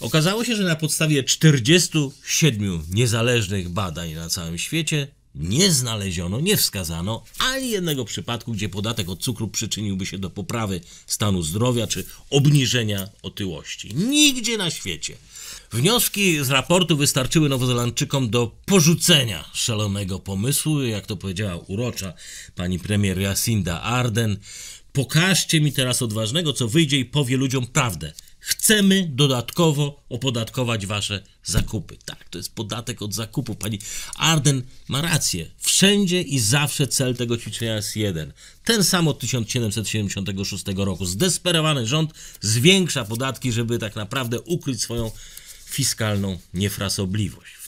Okazało się, że na podstawie 47 niezależnych badań na całym świecie nie znaleziono, nie wskazano ani jednego przypadku, gdzie podatek od cukru przyczyniłby się do poprawy stanu zdrowia czy obniżenia otyłości. Nigdzie na świecie. Wnioski z raportu wystarczyły Nowozelandczykom do porzucenia szalonego pomysłu, jak to powiedziała urocza pani premier Jacinda Arden. Pokażcie mi teraz odważnego, co wyjdzie i powie ludziom prawdę chcemy dodatkowo opodatkować wasze zakupy. Tak, to jest podatek od zakupu. Pani Arden ma rację. Wszędzie i zawsze cel tego ćwiczenia jest jeden. Ten sam od 1776 roku. Zdesperowany rząd zwiększa podatki, żeby tak naprawdę ukryć swoją fiskalną niefrasobliwość.